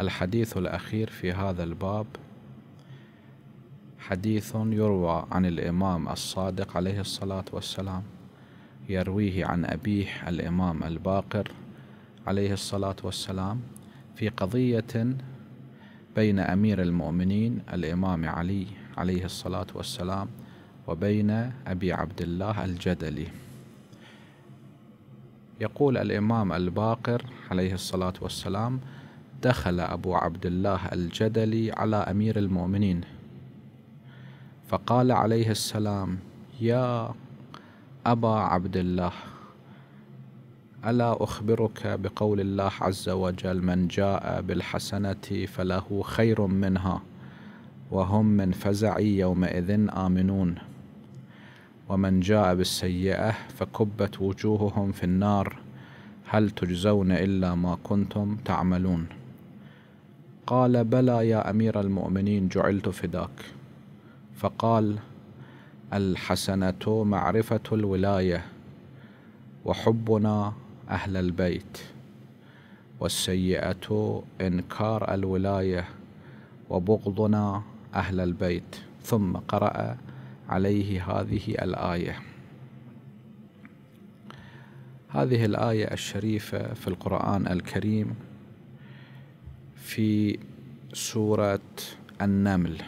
الحديث الأخير في هذا الباب حديث يروى عن الإمام الصادق عليه الصلاة والسلام يرويه عن أبيه الإمام الباقر عليه الصلاة والسلام في قضية بين أمير المؤمنين الإمام علي عليه الصلاة والسلام وبين أبي عبد الله الجدلي يقول الإمام الباقر عليه الصلاة والسلام دخل أبو عبد الله الجدلي على أمير المؤمنين فقال عليه السلام يا أبا عبد الله ألا أخبرك بقول الله عز وجل من جاء بالحسنة فله خير منها وهم من فزع يومئذ آمنون ومن جاء بالسيئة فكبت وجوههم في النار هل تجزون إلا ما كنتم تعملون قال بلى يا امير المؤمنين جعلت فداك فقال الحسنه معرفه الولايه وحبنا اهل البيت والسيئه انكار الولايه وبغضنا اهل البيت ثم قرا عليه هذه الايه هذه الايه الشريفه في القران الكريم في سورة النمل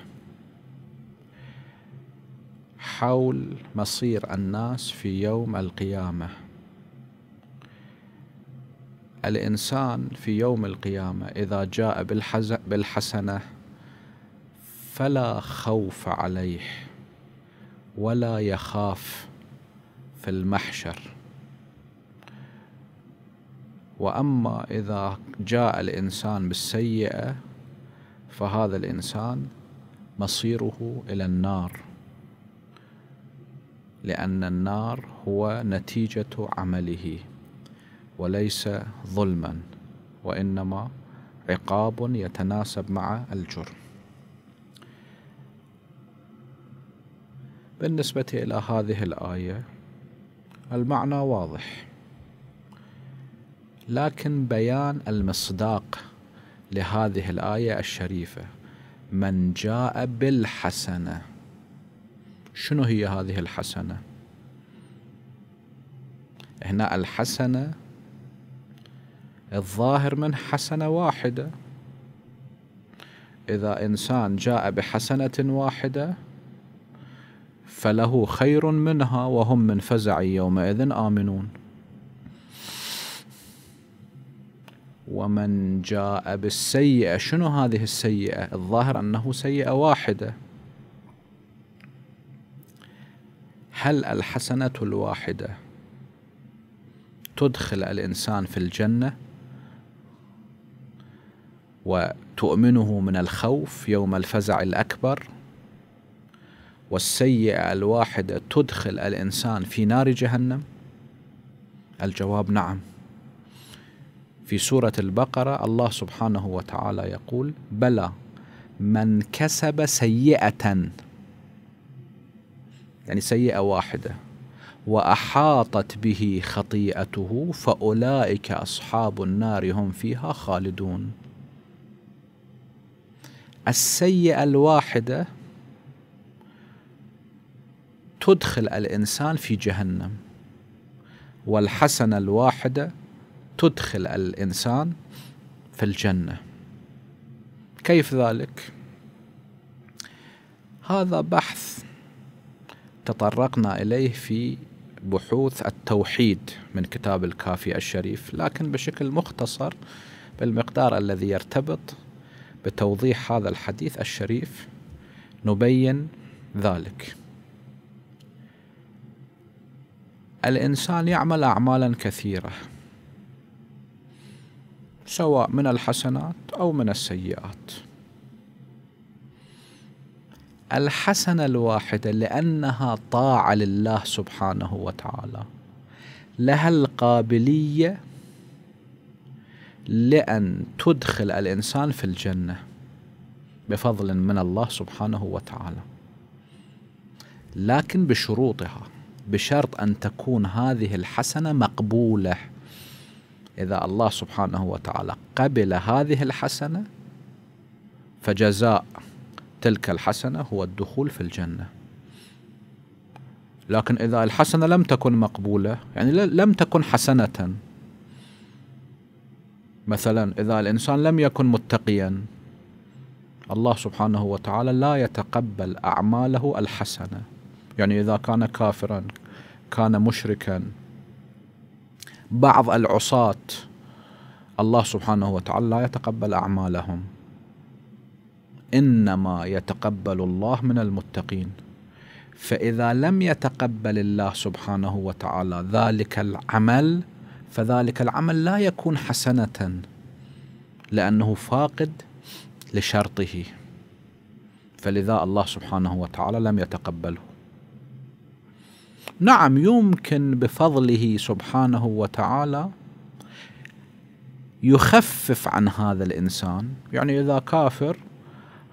حول مصير الناس في يوم القيامة الإنسان في يوم القيامة إذا جاء بالحسنة فلا خوف عليه ولا يخاف في المحشر واما اذا جاء الانسان بالسيئه فهذا الانسان مصيره الى النار لان النار هو نتيجه عمله وليس ظلما وانما عقاب يتناسب مع الجرم بالنسبه الى هذه الايه المعنى واضح لكن بيان المصداق لهذه الآية الشريفة من جاء بالحسنة شنو هي هذه الحسنة هنا الحسنة الظاهر من حسنة واحدة إذا إنسان جاء بحسنة واحدة فله خير منها وهم من فزع يومئذ آمنون ومن جاء بالسيئة شنو هذه السيئة الظاهر أنه سيئة واحدة هل الحسنة الواحدة تدخل الإنسان في الجنة وتؤمنه من الخوف يوم الفزع الأكبر والسيئة الواحدة تدخل الإنسان في نار جهنم الجواب نعم في سورة البقرة الله سبحانه وتعالى يقول بلى من كسب سيئة يعني سيئة واحدة وأحاطت به خطيئته فأولئك أصحاب النار هم فيها خالدون السيئة الواحدة تدخل الإنسان في جهنم والحسنة الواحدة تدخل الإنسان في الجنة كيف ذلك؟ هذا بحث تطرقنا إليه في بحوث التوحيد من كتاب الكافي الشريف لكن بشكل مختصر بالمقدار الذي يرتبط بتوضيح هذا الحديث الشريف نبين ذلك الإنسان يعمل أعمالا كثيرة سواء من الحسنات أو من السيئات الحسنة الواحدة لأنها طاعة لله سبحانه وتعالى لها القابلية لأن تدخل الإنسان في الجنة بفضل من الله سبحانه وتعالى لكن بشروطها بشرط أن تكون هذه الحسنة مقبولة إذا الله سبحانه وتعالى قبل هذه الحسنة فجزاء تلك الحسنة هو الدخول في الجنة لكن إذا الحسنة لم تكن مقبولة يعني لم تكن حسنة مثلا إذا الإنسان لم يكن متقيا الله سبحانه وتعالى لا يتقبل أعماله الحسنة يعني إذا كان كافرا كان مشركا بعض العصاة الله سبحانه وتعالى لا يتقبل أعمالهم إنما يتقبل الله من المتقين فإذا لم يتقبل الله سبحانه وتعالى ذلك العمل فذلك العمل لا يكون حسنة لأنه فاقد لشرطه فلذا الله سبحانه وتعالى لم يتقبله نعم يمكن بفضله سبحانه وتعالى يخفف عن هذا الانسان يعني اذا كافر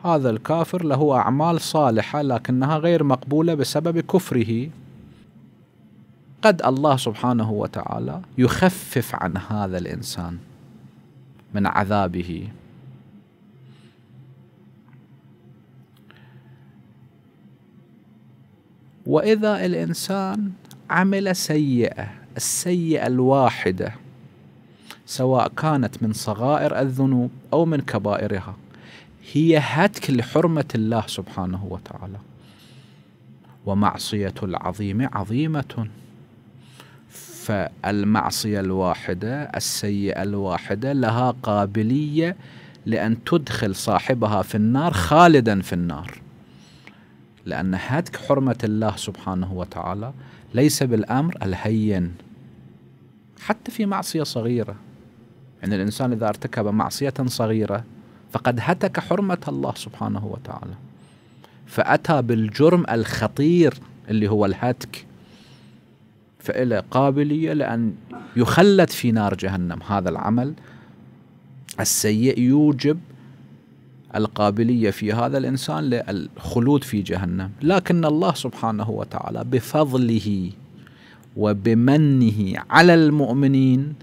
هذا الكافر له اعمال صالحه لكنها غير مقبوله بسبب كفره قد الله سبحانه وتعالى يخفف عن هذا الانسان من عذابه واذا الانسان عمل سيئه السيئه الواحده سواء كانت من صغائر الذنوب او من كبائرها هي هتك لحرمه الله سبحانه وتعالى ومعصيه العظيم عظيمه فالمعصيه الواحده السيئه الواحده لها قابليه لان تدخل صاحبها في النار خالدا في النار لأن هتك حرمة الله سبحانه وتعالى ليس بالأمر الهين حتى في معصية صغيرة يعني الإنسان إذا ارتكب معصية صغيرة فقد هتك حرمة الله سبحانه وتعالى فأتى بالجرم الخطير اللي هو الهتك فإلى قابلية لأن يخلد في نار جهنم هذا العمل السيء يوجب القابلية في هذا الإنسان للخلود في جهنم لكن الله سبحانه وتعالى بفضله وبمنه على المؤمنين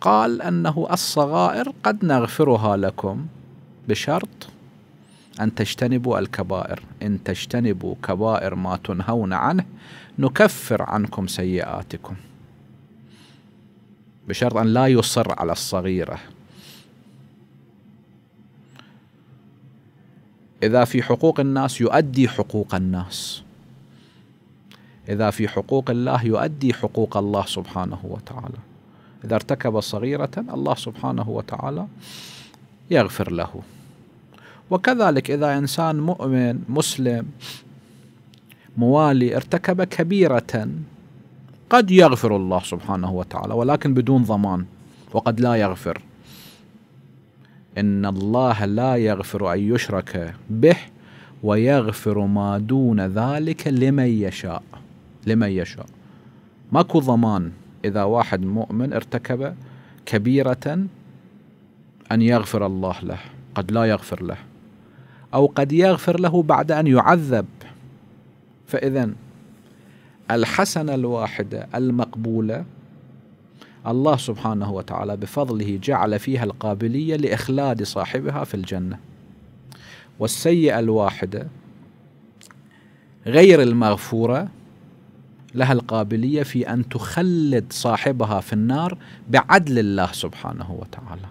قال أنه الصغائر قد نغفرها لكم بشرط أن تجتنبوا الكبائر إن تجتنبوا كبائر ما تنهون عنه نكفر عنكم سيئاتكم بشرط أن لا يصر على الصغيرة إذا في حقوق الناس يؤدي حقوق الناس إذا في حقوق الله يؤدي حقوق الله سبحانه وتعالى إذا ارتكب صغيرة الله سبحانه وتعالى يغفر له وكذلك إذا إنسان مؤمن مسلم موالي ارتكب كبيرة قد يغفر الله سبحانه وتعالى ولكن بدون ضمان وقد لا يغفر إن الله لا يغفر أن يشرك به ويغفر ما دون ذلك لمن يشاء لمن يشاء ماكو ضمان إذا واحد مؤمن ارتكب كبيرة أن يغفر الله له قد لا يغفر له أو قد يغفر له بعد أن يعذب فإذا الحسنة الواحدة المقبولة الله سبحانه وتعالى بفضله جعل فيها القابلية لإخلاد صاحبها في الجنة والسيئة الواحدة غير المغفورة لها القابلية في أن تخلد صاحبها في النار بعدل الله سبحانه وتعالى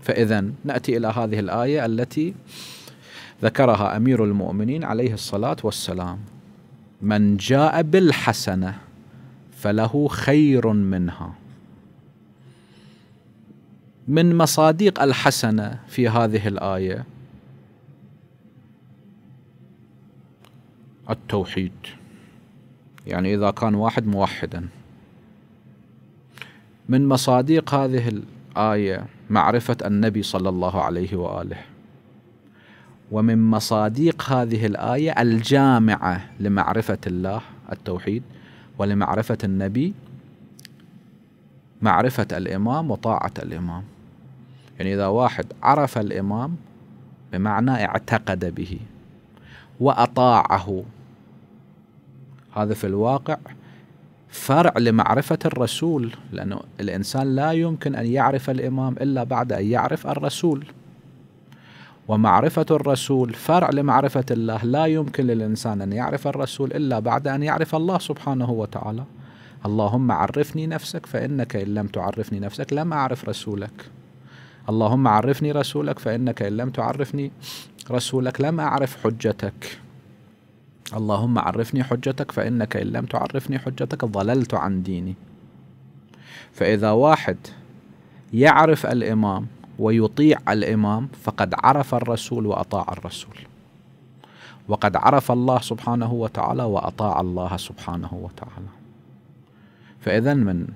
فإذا نأتي إلى هذه الآية التي ذكرها أمير المؤمنين عليه الصلاة والسلام من جاء بالحسنة فله خير منها من مصادق الحسنه في هذه الايه التوحيد يعني اذا كان واحد موحدا من مصادق هذه الايه معرفه النبي صلى الله عليه واله ومن مصادق هذه الايه الجامعه لمعرفه الله التوحيد ولمعرفة النبي معرفة الإمام وطاعة الإمام يعني إذا واحد عرف الإمام بمعنى اعتقد به وأطاعه هذا في الواقع فرع لمعرفة الرسول لأنه الإنسان لا يمكن أن يعرف الإمام إلا بعد أن يعرف الرسول ومعرفة الرسول فرع لمعرفة الله لا يمكن للإنسان أن يعرف الرسول إلا بعد أن يعرف الله سبحانه وتعالى اللهم عرفني نفسك فإنك إن لم تعرفني نفسك لم أعرف رسولك اللهم عرفني رسولك فإنك إن لم تعرفني رسولك لم أعرف حجتك اللهم عرفني حجتك فإنك إن لم تعرفني حجتك ضللت عن ديني فإذا واحد يعرف الإمام ويطيع الامام فقد عرف الرسول واطاع الرسول وقد عرف الله سبحانه وتعالى واطاع الله سبحانه وتعالى فاذا من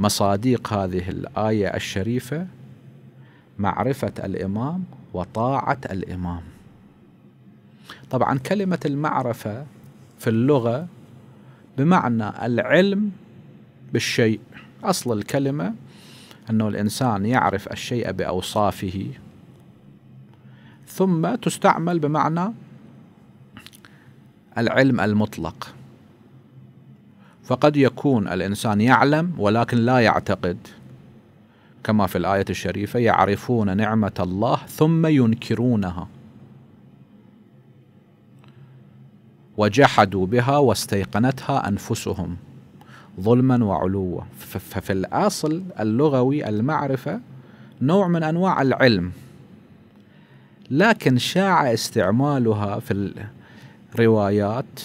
مصاديق هذه الايه الشريفه معرفه الامام وطاعه الامام طبعا كلمه المعرفه في اللغه بمعنى العلم بالشيء اصل الكلمه أنه الإنسان يعرف الشيء بأوصافه ثم تستعمل بمعنى العلم المطلق فقد يكون الإنسان يعلم ولكن لا يعتقد كما في الآية الشريفة يعرفون نعمة الله ثم ينكرونها وجحدوا بها واستيقنتها أنفسهم ظلما وعلوا ففي الأصل اللغوي المعرفة نوع من أنواع العلم لكن شاع استعمالها في الروايات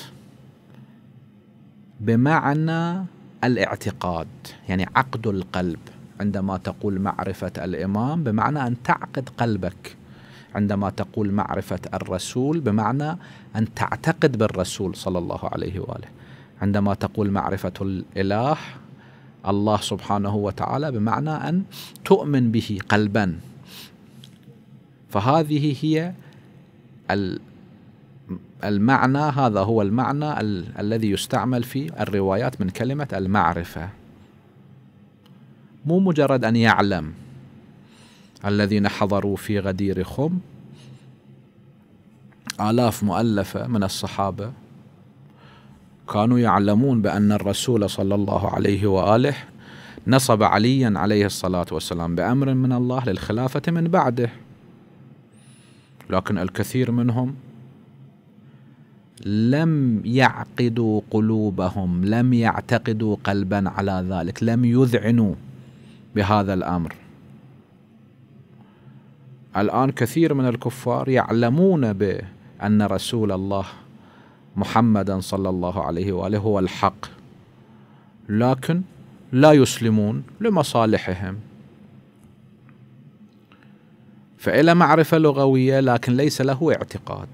بمعنى الاعتقاد يعني عقد القلب عندما تقول معرفة الإمام بمعنى أن تعقد قلبك عندما تقول معرفة الرسول بمعنى أن تعتقد بالرسول صلى الله عليه وآله عندما تقول معرفة الإله الله سبحانه وتعالى بمعنى أن تؤمن به قلبا فهذه هي المعنى هذا هو المعنى ال الذي يستعمل في الروايات من كلمة المعرفة مو مجرد أن يعلم الذين حضروا في غدير خم آلاف مؤلفة من الصحابة كانوا يعلمون بأن الرسول صلى الله عليه وآله نصب عليا عليه الصلاة والسلام بأمر من الله للخلافة من بعده لكن الكثير منهم لم يعقدوا قلوبهم لم يعتقدوا قلبا على ذلك لم يذعنوا بهذا الأمر الآن كثير من الكفار يعلمون بأن رسول الله محمدا صلى الله عليه واله هو الحق لكن لا يسلمون لمصالحهم فإلى معرفة لغوية لكن ليس له اعتقاد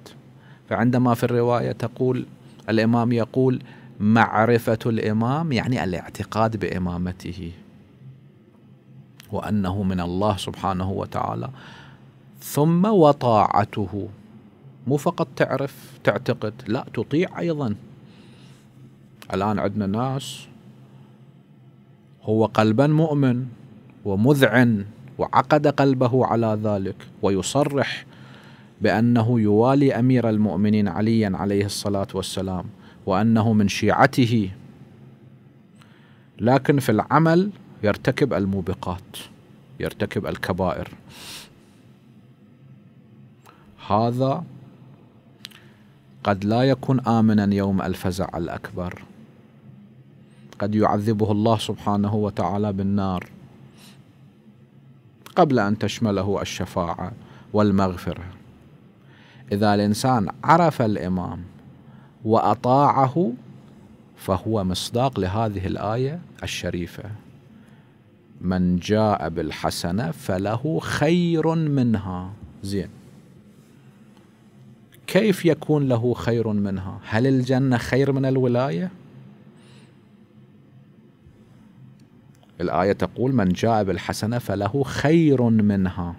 فعندما في الرواية تقول الإمام يقول معرفة الإمام يعني الاعتقاد بإمامته وأنه من الله سبحانه وتعالى ثم وطاعته مو فقط تعرف تعتقد لا تطيع أيضا الآن عندنا ناس هو قلبا مؤمن ومذعن وعقد قلبه على ذلك ويصرح بأنه يوالي أمير المؤمنين عليا عليه الصلاة والسلام وأنه من شيعته لكن في العمل يرتكب الموبقات يرتكب الكبائر هذا قد لا يكون آمنا يوم الفزع الأكبر قد يعذبه الله سبحانه وتعالى بالنار قبل أن تشمله الشفاعة والمغفرة إذا الإنسان عرف الإمام وأطاعه فهو مصداق لهذه الآية الشريفة من جاء بالحسنة فله خير منها زين كيف يكون له خير منها هل الجنة خير من الولاية الآية تقول من جاء بالحسنة فله خير منها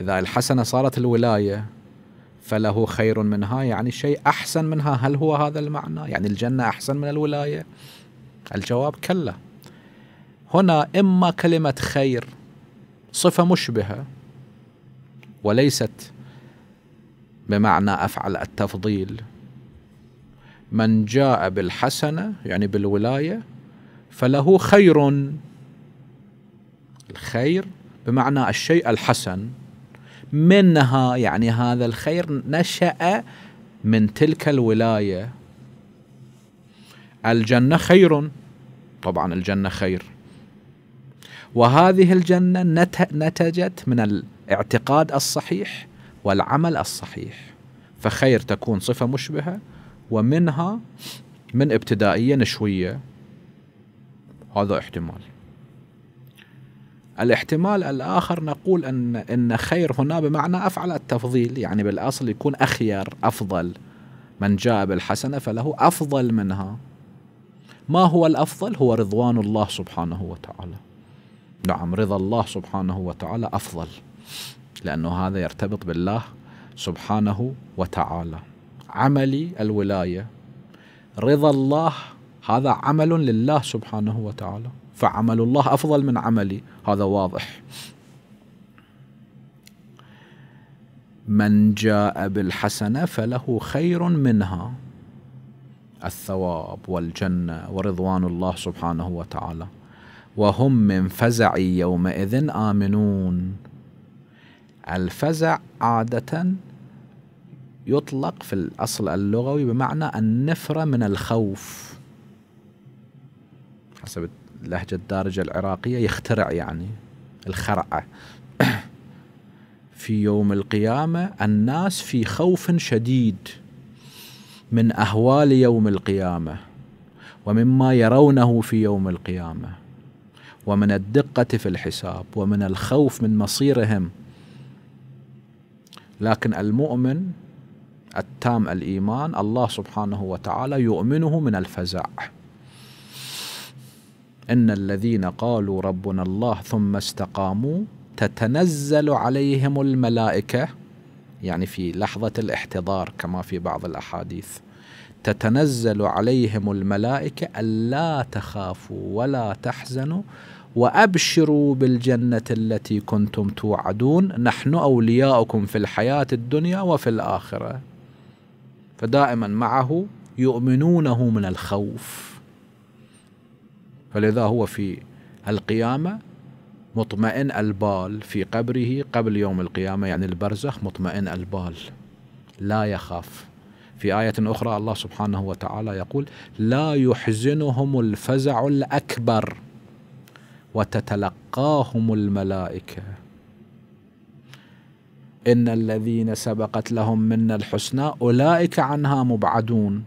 إذا الحسنة صارت الولاية فله خير منها يعني شيء أحسن منها هل هو هذا المعنى يعني الجنة أحسن من الولاية الجواب كلا هنا إما كلمة خير صفة مشبهة وليست بمعنى افعل التفضيل من جاء بالحسنه يعني بالولايه فله خير الخير بمعنى الشيء الحسن منها يعني هذا الخير نشا من تلك الولايه الجنه خير طبعا الجنه خير وهذه الجنه نتجت من الاعتقاد الصحيح والعمل الصحيح فخير تكون صفة مشبهة ومنها من ابتدائية نشوية هذا احتمال الاحتمال الآخر نقول أن أن خير هنا بمعنى أفعل التفضيل يعني بالأصل يكون أخير أفضل من جاء بالحسنة فله أفضل منها ما هو الأفضل هو رضوان الله سبحانه وتعالى نعم رضا الله سبحانه وتعالى أفضل لأنه هذا يرتبط بالله سبحانه وتعالى عملي الولاية رضا الله هذا عمل لله سبحانه وتعالى فعمل الله أفضل من عملي هذا واضح من جاء بالحسنة فله خير منها الثواب والجنة ورضوان الله سبحانه وتعالى وهم من فزع يومئذ آمنون الفزع عادة يطلق في الأصل اللغوي بمعنى النفرة من الخوف حسب اللهجة الدارجة العراقية يخترع يعني الخرعة في يوم القيامة الناس في خوف شديد من أهوال يوم القيامة ومما يرونه في يوم القيامة ومن الدقة في الحساب ومن الخوف من مصيرهم لكن المؤمن التام الايمان الله سبحانه وتعالى يؤمنه من الفزع ان الذين قالوا ربنا الله ثم استقاموا تتنزل عليهم الملائكه يعني في لحظه الاحتضار كما في بعض الاحاديث تتنزل عليهم الملائكه الا تخافوا ولا تحزنوا وابشروا بالجنه التي كنتم توعدون نحن اولياؤكم في الحياه الدنيا وفي الاخره فدائما معه يؤمنونه من الخوف فلذا هو في القيامه مطمئن البال في قبره قبل يوم القيامه يعني البرزخ مطمئن البال لا يخاف في آية أخرى الله سبحانه وتعالى يقول: لا يحزنهم الفزع الأكبر وتتلقاهم الملائكه ان الذين سبقت لهم منا الحسنى اولئك عنها مبعدون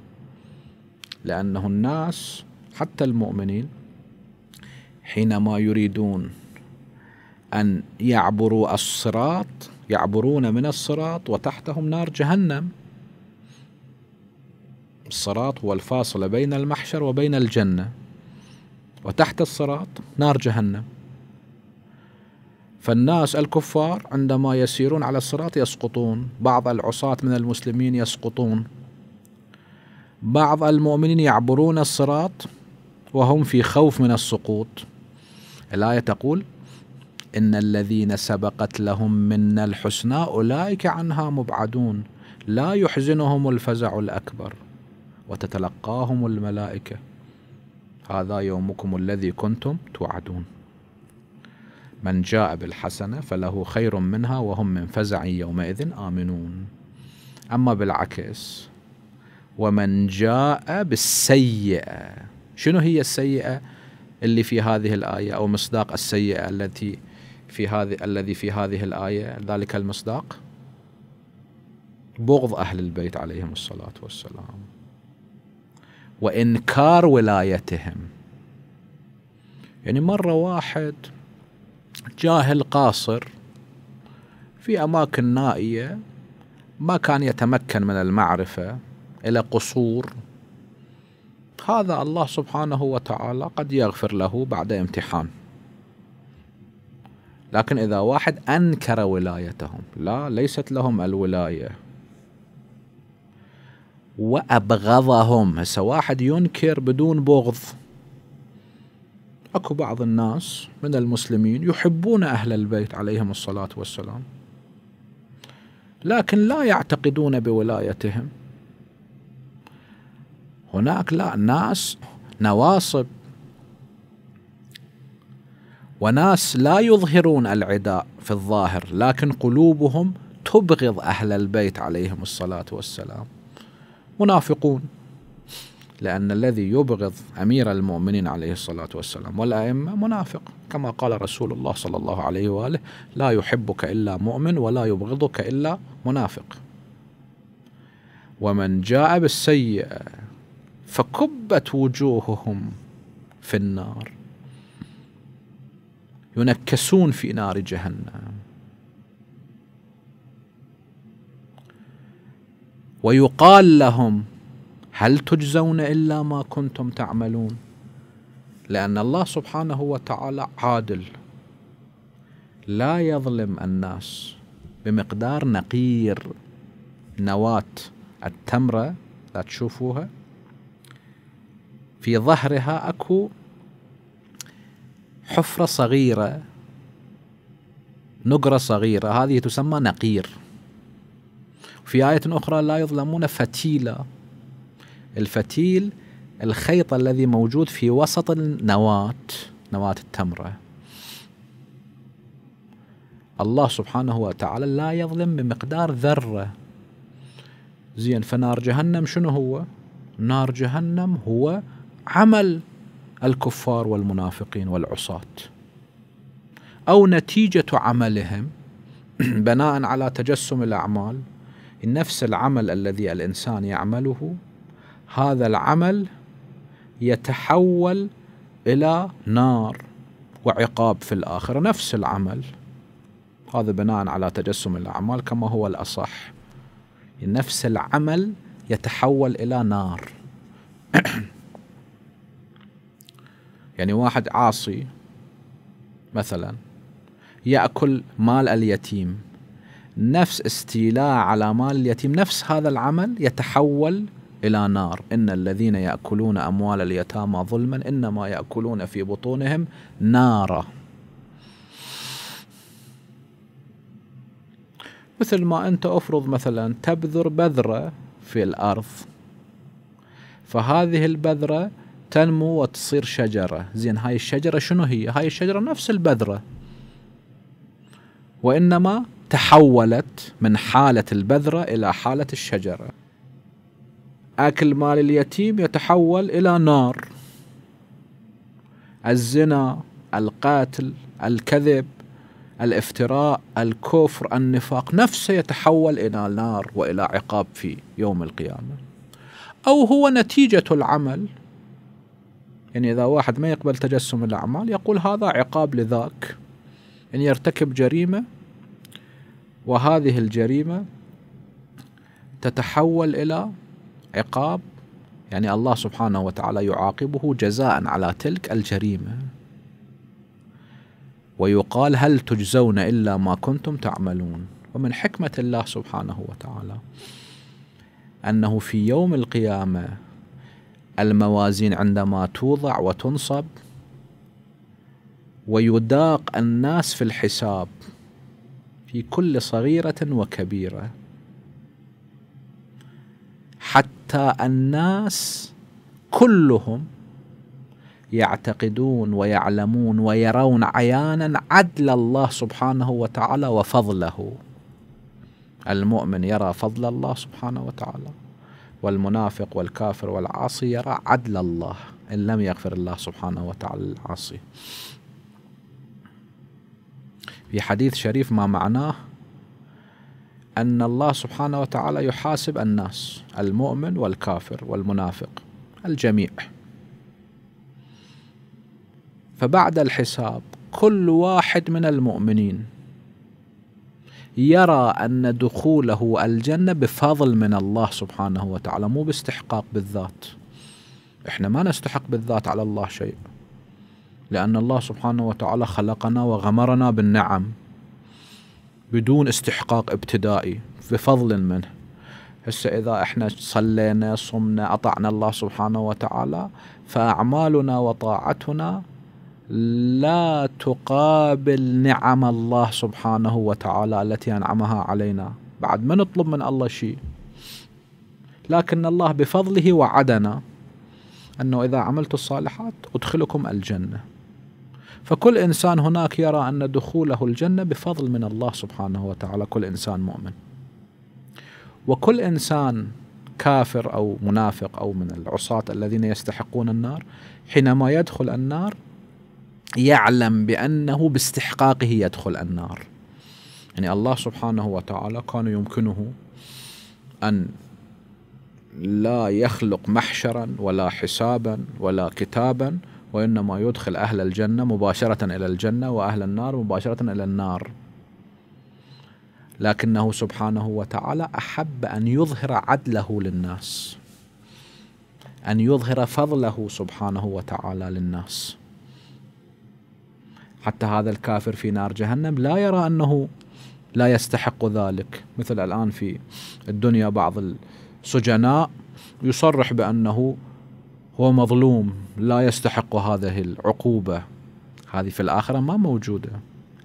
لانه الناس حتى المؤمنين حينما يريدون ان يعبروا الصراط يعبرون من الصراط وتحتهم نار جهنم الصراط هو الفاصل بين المحشر وبين الجنه وتحت الصراط نار جهنم فالناس الكفار عندما يسيرون على الصراط يسقطون بعض العصاة من المسلمين يسقطون بعض المؤمنين يعبرون الصراط وهم في خوف من السقوط الآية تقول إن الذين سبقت لهم منا الحسنى أولئك عنها مبعدون لا يحزنهم الفزع الأكبر وتتلقاهم الملائكة هذا يومكم الذي كنتم توعدون من جاء بالحسنة فله خير منها وهم من فزع يومئذ آمنون أما بالعكس ومن جاء بالسيئة شنو هي السيئة اللي في هذه الآية أو مصداق السيئة التي في هذه الذي في هذه الآية ذلك المصداق بغض أهل البيت عليهم الصلاة والسلام وانكار ولايتهم يعني مره واحد جاهل قاصر في اماكن نائيه ما كان يتمكن من المعرفه الى قصور هذا الله سبحانه وتعالى قد يغفر له بعد امتحان لكن اذا واحد انكر ولايتهم لا ليست لهم الولايه وأبغضهم هسه واحد ينكر بدون بغض اكو بعض الناس من المسلمين يحبون اهل البيت عليهم الصلاه والسلام لكن لا يعتقدون بولايتهم هناك لا ناس نواصب وناس لا يظهرون العداء في الظاهر لكن قلوبهم تبغض اهل البيت عليهم الصلاه والسلام منافقون لأن الذي يبغض أمير المؤمنين عليه الصلاة والسلام والأئمة منافق كما قال رسول الله صلى الله عليه وآله لا يحبك إلا مؤمن ولا يبغضك إلا منافق ومن جاء بالسيئة فكبت وجوههم في النار ينكسون في نار جهنم ويقال لهم هل تجزون الا ما كنتم تعملون لان الله سبحانه وتعالى عادل لا يظلم الناس بمقدار نقير نواه التمره لا تشوفوها في ظهرها اكو حفره صغيره نقره صغيره هذه تسمى نقير وفي آية أخرى لا يظلمون فتيلا الفتيل الخيط الذي موجود في وسط النواة نواة التمرة الله سبحانه وتعالى لا يظلم بمقدار ذرة زين فنار جهنم شنو هو نار جهنم هو عمل الكفار والمنافقين والعصاة أو نتيجة عملهم بناء على تجسم الأعمال نفس العمل الذي الانسان يعمله هذا العمل يتحول الى نار وعقاب في الاخره نفس العمل هذا بناء على تجسم الاعمال كما هو الاصح نفس العمل يتحول الى نار يعني واحد عاصي مثلا ياكل مال اليتيم نفس استيلاء على مال اليتيم نفس هذا العمل يتحول إلى نار إن الذين يأكلون أموال اليتامى ظلما إنما يأكلون في بطونهم نارا مثل ما أنت أفرض مثلا تبذر بذرة في الأرض فهذه البذرة تنمو وتصير شجرة زين هاي الشجرة شنو هي هاي الشجرة نفس البذرة وإنما تحولت من حالة البذرة إلى حالة الشجرة أكل مال اليتيم يتحول إلى نار الزنا القاتل الكذب الافتراء الكفر النفاق نفسه يتحول إلى نار وإلى عقاب في يوم القيامة أو هو نتيجة العمل يعني إذا واحد ما يقبل تجسم الأعمال يقول هذا عقاب لذاك يعني يرتكب جريمة وهذه الجريمة تتحول إلى عقاب يعني الله سبحانه وتعالى يعاقبه جزاء على تلك الجريمة ويقال هل تجزون إلا ما كنتم تعملون ومن حكمة الله سبحانه وتعالى أنه في يوم القيامة الموازين عندما توضع وتنصب ويداق الناس في الحساب في كل صغيرة وكبيرة حتى الناس كلهم يعتقدون ويعلمون ويرون عيانا عدل الله سبحانه وتعالى وفضله المؤمن يرى فضل الله سبحانه وتعالى والمنافق والكافر والعاصي يرى عدل الله ان لم يغفر الله سبحانه وتعالى العاصي في حديث شريف ما معناه أن الله سبحانه وتعالى يحاسب الناس المؤمن والكافر والمنافق الجميع فبعد الحساب كل واحد من المؤمنين يرى أن دخوله الجنة بفضل من الله سبحانه وتعالى مو باستحقاق بالذات احنا ما نستحق بالذات على الله شيء لأن الله سبحانه وتعالى خلقنا وغمرنا بالنعم بدون استحقاق ابتدائي بفضل منه هسه إذا إحنا صلينا صمنا أطعنا الله سبحانه وتعالى فأعمالنا وطاعتنا لا تقابل نعم الله سبحانه وتعالى التي أنعمها علينا بعد ما نطلب من الله شيء لكن الله بفضله وعدنا أنه إذا عملت الصالحات أدخلكم الجنة فكل انسان هناك يرى ان دخوله الجنه بفضل من الله سبحانه وتعالى كل انسان مؤمن وكل انسان كافر او منافق او من العصاة الذين يستحقون النار حينما يدخل النار يعلم بانه باستحقاقه يدخل النار. يعني الله سبحانه وتعالى كان يمكنه ان لا يخلق محشرا ولا حسابا ولا كتابا وإنما يدخل أهل الجنة مباشرة إلى الجنة وأهل النار مباشرة إلى النار لكنه سبحانه وتعالى أحب أن يظهر عدله للناس أن يظهر فضله سبحانه وتعالى للناس حتى هذا الكافر في نار جهنم لا يرى أنه لا يستحق ذلك مثل الآن في الدنيا بعض السجناء يصرح بأنه هو مظلوم لا يستحق هذه العقوبة هذه في الآخرة ما موجودة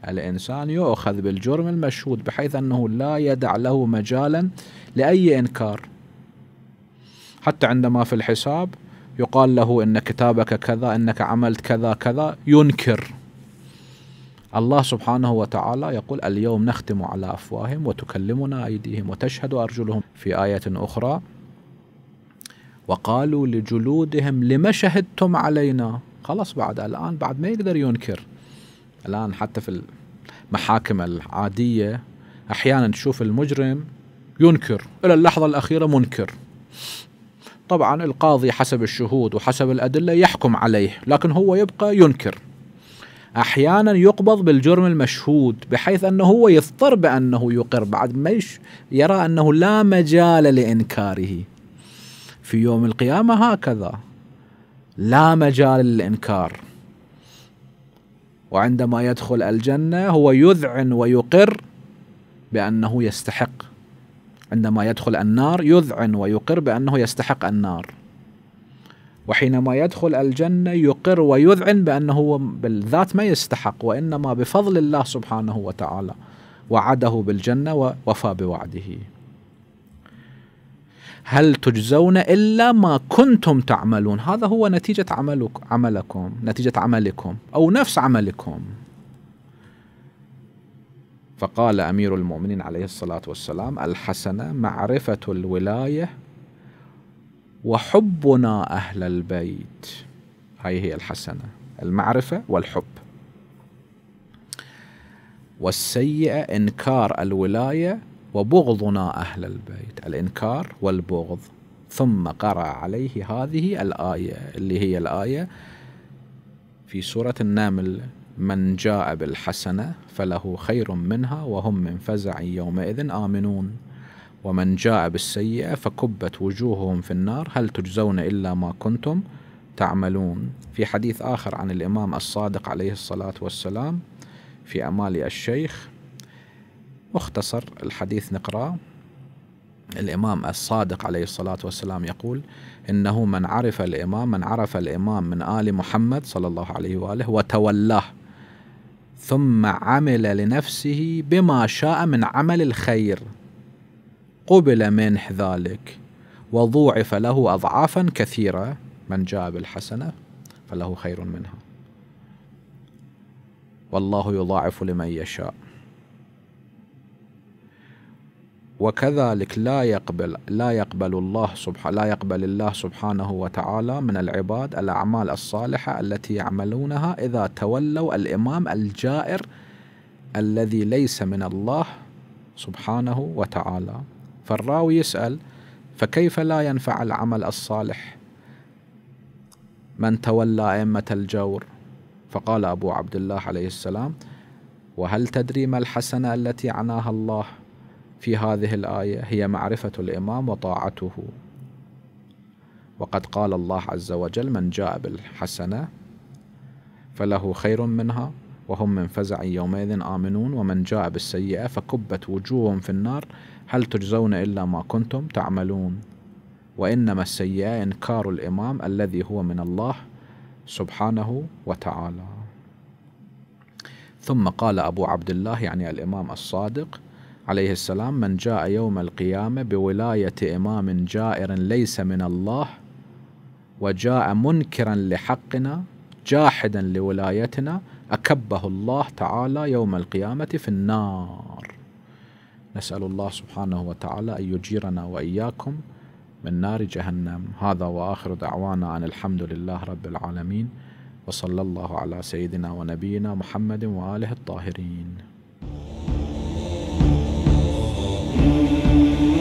الإنسان يؤخذ بالجرم المشهود بحيث أنه لا يدع له مجالا لأي إنكار حتى عندما في الحساب يقال له إن كتابك كذا إنك عملت كذا كذا ينكر الله سبحانه وتعالى يقول اليوم نختم على أفواههم وتكلمنا أيديهم وتشهد أرجلهم في آية أخرى وقالوا لجلودهم لم شهدتم علينا خلاص بعد الآن بعد ما يقدر ينكر الآن حتى في المحاكم العادية أحيانا تشوف المجرم ينكر إلى اللحظة الأخيرة منكر طبعا القاضي حسب الشهود وحسب الأدلة يحكم عليه لكن هو يبقى ينكر أحيانا يقبض بالجرم المشهود بحيث أنه هو يضطر بأنه يقر بعد ما يرى أنه لا مجال لإنكاره في يوم القيامة هكذا لا مجال للإنكار وعندما يدخل الجنة هو يذعن ويقر بأنه يستحق عندما يدخل النار يذعن ويقر بأنه يستحق النار وحينما يدخل الجنة يقر ويذعن بأنه بالذات ما يستحق وإنما بفضل الله سبحانه وتعالى وعده بالجنة ووفى بوعده هل تجزون إلا ما كنتم تعملون هذا هو نتيجة عملك عملكم نتيجة عملكم أو نفس عملكم فقال أمير المؤمنين عليه الصلاة والسلام الحسنة معرفة الولاية وحبنا أهل البيت هاي هي الحسنة المعرفة والحب والسيئة إنكار الولاية وبغضنا أهل البيت الإنكار والبغض ثم قرأ عليه هذه الآية اللي هي الآية في سورة النمل من جاء بالحسنة فله خير منها وهم من فزع يومئذ آمنون ومن جاء بالسيئة فكبت وجوههم في النار هل تجزون إلا ما كنتم تعملون في حديث آخر عن الإمام الصادق عليه الصلاة والسلام في أمال الشيخ مختصر الحديث نقرأه الإمام الصادق عليه الصلاة والسلام يقول إنه من عرف الإمام من عرف الإمام من آل محمد صلى الله عليه وآله وتولاه ثم عمل لنفسه بما شاء من عمل الخير قبل منه ذلك وضوعف له أضعافا كثيرة من جاء بالحسنة فله خير منها والله يضاعف لمن يشاء وكذلك لا يقبل لا يقبل الله سبحانه لا يقبل الله سبحانه وتعالى من العباد الأعمال الصالحة التي يعملونها إذا تولوا الإمام الجائر الذي ليس من الله سبحانه وتعالى فالراوي يسأل فكيف لا ينفع العمل الصالح من تولى أئمة الجور فقال أبو عبد الله عليه السلام وهل تدري ما الحسنة التي عناها الله في هذه الآية هي معرفة الإمام وطاعته وقد قال الله عز وجل من جاء بالحسنة فله خير منها وهم من فزع يومئذ آمنون ومن جاء بالسيئة فكبت وجوههم في النار هل تجزون إلا ما كنتم تعملون وإنما السيئة إنكار الإمام الذي هو من الله سبحانه وتعالى ثم قال أبو عبد الله يعني الإمام الصادق عليه السلام من جاء يوم القيامة بولاية إمام جائر ليس من الله وجاء منكرا لحقنا جاحدا لولايتنا أكبه الله تعالى يوم القيامة في النار نسأل الله سبحانه وتعالى أن يجيرنا وإياكم من نار جهنم هذا وآخر دعوانا أن الحمد لله رب العالمين وصلى الله على سيدنا ونبينا محمد وآله الطاهرين Thank you.